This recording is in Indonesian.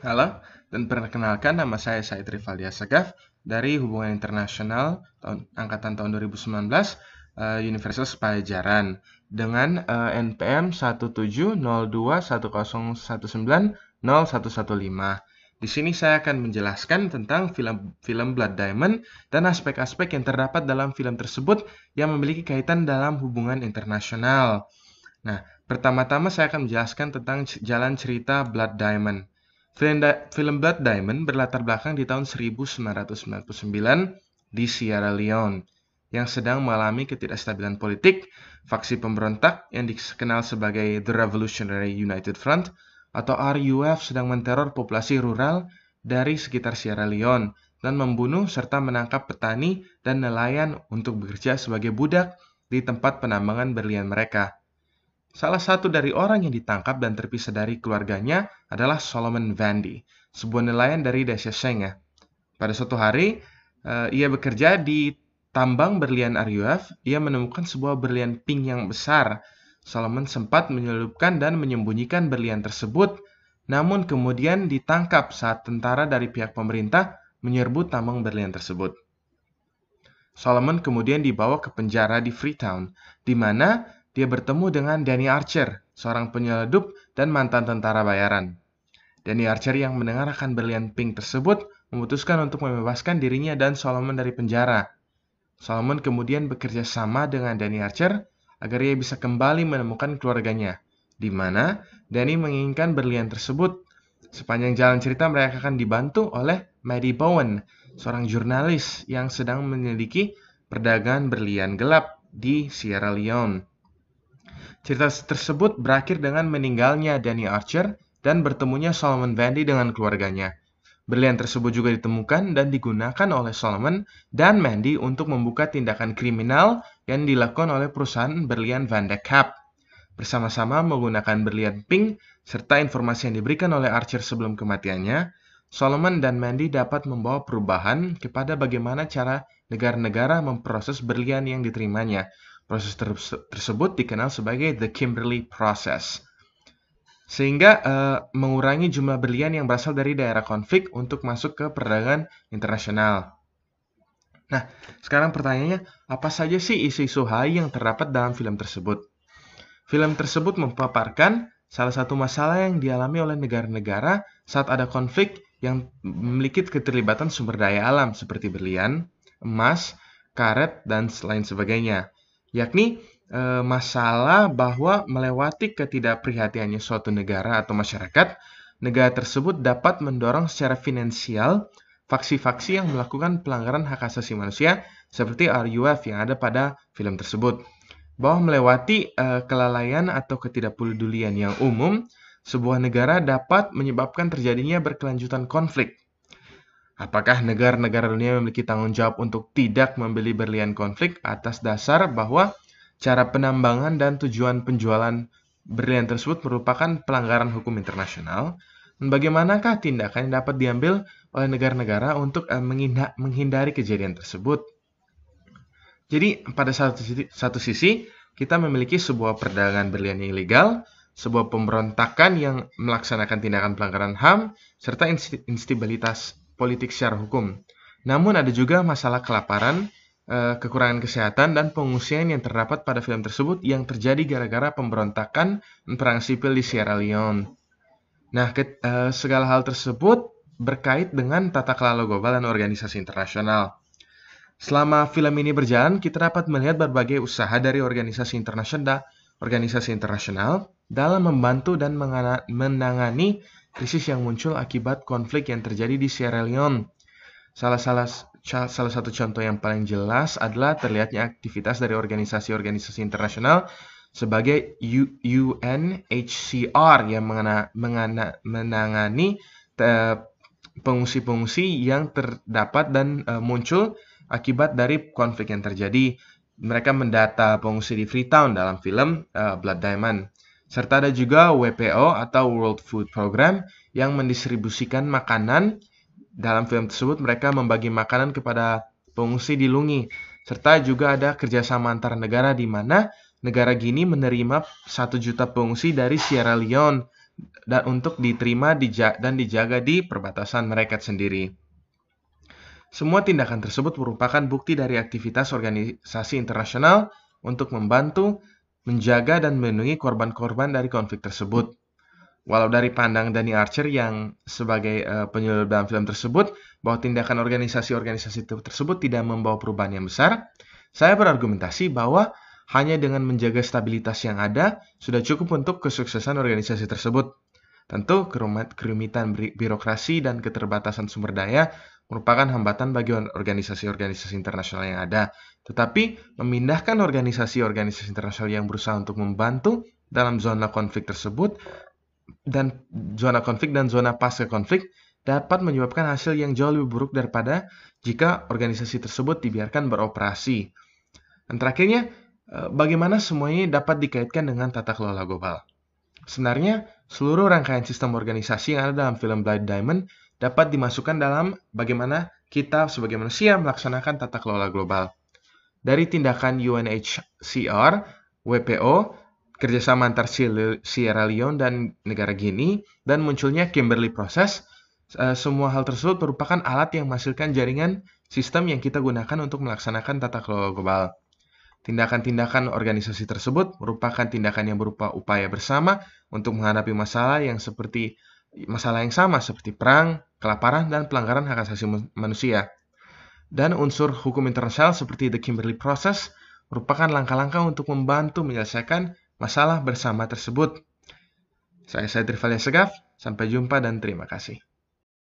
Halo, dan perkenalkan nama saya Said Rivaldia Segaf dari Hubungan Internasional tahun, Angkatan tahun 2019 uh, eh, Universitas Pajajaran dengan uh, NPM 17021019015. Di sini saya akan menjelaskan tentang film film Blood Diamond dan aspek-aspek yang terdapat dalam film tersebut yang memiliki kaitan dalam hubungan internasional. Nah, pertama-tama saya akan menjelaskan tentang jalan cerita Blood Diamond. Film Blood Diamond berlatar belakang di tahun 1999 di Sierra Leone yang sedang mengalami ketidakstabilan politik, faksi pemberontak yang dikenal sebagai The Revolutionary United Front atau RUF sedang menteror populasi rural dari sekitar Sierra Leone dan membunuh serta menangkap petani dan nelayan untuk bekerja sebagai budak di tempat penambangan berlian mereka. Salah satu dari orang yang ditangkap dan terpisah dari keluarganya adalah Solomon Vandy, sebuah nelayan dari Desa Desheshenga. Pada suatu hari, eh, ia bekerja di tambang berlian RUF, Ia menemukan sebuah berlian pink yang besar. Solomon sempat menyelupkan dan menyembunyikan berlian tersebut, namun kemudian ditangkap saat tentara dari pihak pemerintah menyerbu tambang berlian tersebut. Solomon kemudian dibawa ke penjara di Freetown, di mana dia bertemu dengan Danny Archer, seorang penyeludup dan mantan tentara bayaran. Danny Archer yang mendengar akan berlian pink tersebut memutuskan untuk membebaskan dirinya dan Solomon dari penjara. Solomon kemudian bekerja sama dengan Danny Archer agar ia bisa kembali menemukan keluarganya, di mana Danny menginginkan berlian tersebut. Sepanjang jalan cerita mereka akan dibantu oleh Maddie Bowen, seorang jurnalis yang sedang menyelidiki perdagangan berlian gelap di Sierra Leone. Cerita tersebut berakhir dengan meninggalnya Danny Archer dan bertemunya Solomon Bandy dengan keluarganya. Berlian tersebut juga ditemukan dan digunakan oleh Solomon dan Mandy untuk membuka tindakan kriminal yang dilakukan oleh perusahaan berlian Van de Kapp. Bersama-sama menggunakan berlian pink serta informasi yang diberikan oleh Archer sebelum kematiannya, Solomon dan Mandy dapat membawa perubahan kepada bagaimana cara negara-negara memproses berlian yang diterimanya, Proses ter tersebut dikenal sebagai the Kimberley Process. Sehingga uh, mengurangi jumlah berlian yang berasal dari daerah konflik untuk masuk ke perdagangan internasional. Nah, sekarang pertanyaannya, apa saja sih isu-isu HI yang terdapat dalam film tersebut? Film tersebut memaparkan salah satu masalah yang dialami oleh negara-negara saat ada konflik yang memiliki keterlibatan sumber daya alam seperti berlian, emas, karet, dan lain sebagainya yakni e, masalah bahwa melewati ketidakprihatiannya suatu negara atau masyarakat, negara tersebut dapat mendorong secara finansial faksi-faksi yang melakukan pelanggaran hak asasi manusia seperti RUF yang ada pada film tersebut. Bahwa melewati e, kelalaian atau ketidakpedulian yang umum, sebuah negara dapat menyebabkan terjadinya berkelanjutan konflik Apakah negara-negara dunia memiliki tanggung jawab untuk tidak membeli berlian konflik atas dasar bahwa cara penambangan dan tujuan penjualan berlian tersebut merupakan pelanggaran hukum internasional? Bagaimanakah tindakan yang dapat diambil oleh negara-negara untuk eh, menghindari kejadian tersebut? Jadi, pada satu sisi, satu sisi kita memiliki sebuah perdagangan berlian yang ilegal, sebuah pemberontakan yang melaksanakan tindakan pelanggaran HAM, serta instabilitas politik secara hukum. Namun ada juga masalah kelaparan, eh, kekurangan kesehatan, dan pengungsian yang terdapat pada film tersebut yang terjadi gara-gara pemberontakan perang sipil di Sierra Leone. Nah, eh, segala hal tersebut berkait dengan tata kelola global dan organisasi internasional. Selama film ini berjalan, kita dapat melihat berbagai usaha dari organisasi internasional organisasi internasional dalam membantu dan menangani krisis yang muncul akibat konflik yang terjadi di Sierra Leone. Salah, salah, salah satu contoh yang paling jelas adalah terlihatnya aktivitas dari organisasi-organisasi internasional sebagai UNHCR yang mengena, mengena, menangani pengungsi-pengungsi yang terdapat dan uh, muncul akibat dari konflik yang terjadi mereka mendata pengungsi di Freetown dalam film uh, Blood Diamond. Serta ada juga WPO atau World Food Program yang mendistribusikan makanan. Dalam film tersebut mereka membagi makanan kepada pengungsi di Lungi. Serta juga ada kerjasama antar negara di mana negara Gini menerima 1 juta pengungsi dari Sierra Leone dan untuk diterima dan dijaga di perbatasan mereka sendiri. Semua tindakan tersebut merupakan bukti dari aktivitas organisasi internasional untuk membantu, menjaga, dan melindungi korban-korban dari konflik tersebut. Walau dari pandang Danny Archer yang sebagai uh, eh, penyelidik dalam film tersebut bahwa tindakan organisasi-organisasi tersebut tidak membawa perubahan yang besar, saya berargumentasi bahwa hanya dengan menjaga stabilitas yang ada sudah cukup untuk kesuksesan organisasi tersebut. Tentu kerumitan birokrasi dan keterbatasan sumber daya merupakan hambatan bagi organisasi-organisasi internasional yang ada, tetapi memindahkan organisasi-organisasi internasional yang berusaha untuk membantu dalam zona konflik tersebut dan zona konflik dan zona pasca konflik dapat menyebabkan hasil yang jauh lebih buruk daripada jika organisasi tersebut dibiarkan beroperasi. Dan terakhirnya, eh, bagaimana semuanya dapat dikaitkan dengan tata kelola global? Sebenarnya, seluruh rangkaian sistem organisasi yang ada dalam film Blood Diamond dapat dimasukkan dalam bagaimana kita sebagai manusia melaksanakan tata kelola global. Dari tindakan UNHCR, WPO, kerjasama antar Sierra Leone dan negara Gini, dan munculnya Kimberley Process, eh, semua hal tersebut merupakan alat yang menghasilkan jaringan sistem yang kita gunakan untuk melaksanakan tata kelola global. Tindakan-tindakan organisasi tersebut merupakan tindakan yang berupa upaya bersama untuk menghadapi masalah yang seperti masalah yang sama seperti perang, kelaparan, dan pelanggaran hak asasi manusia. Dan unsur hukum internasional seperti The Kimberley Process merupakan langkah-langkah untuk membantu menyelesaikan masalah bersama tersebut. Saya Satria Segaf, sampai jumpa dan terima kasih.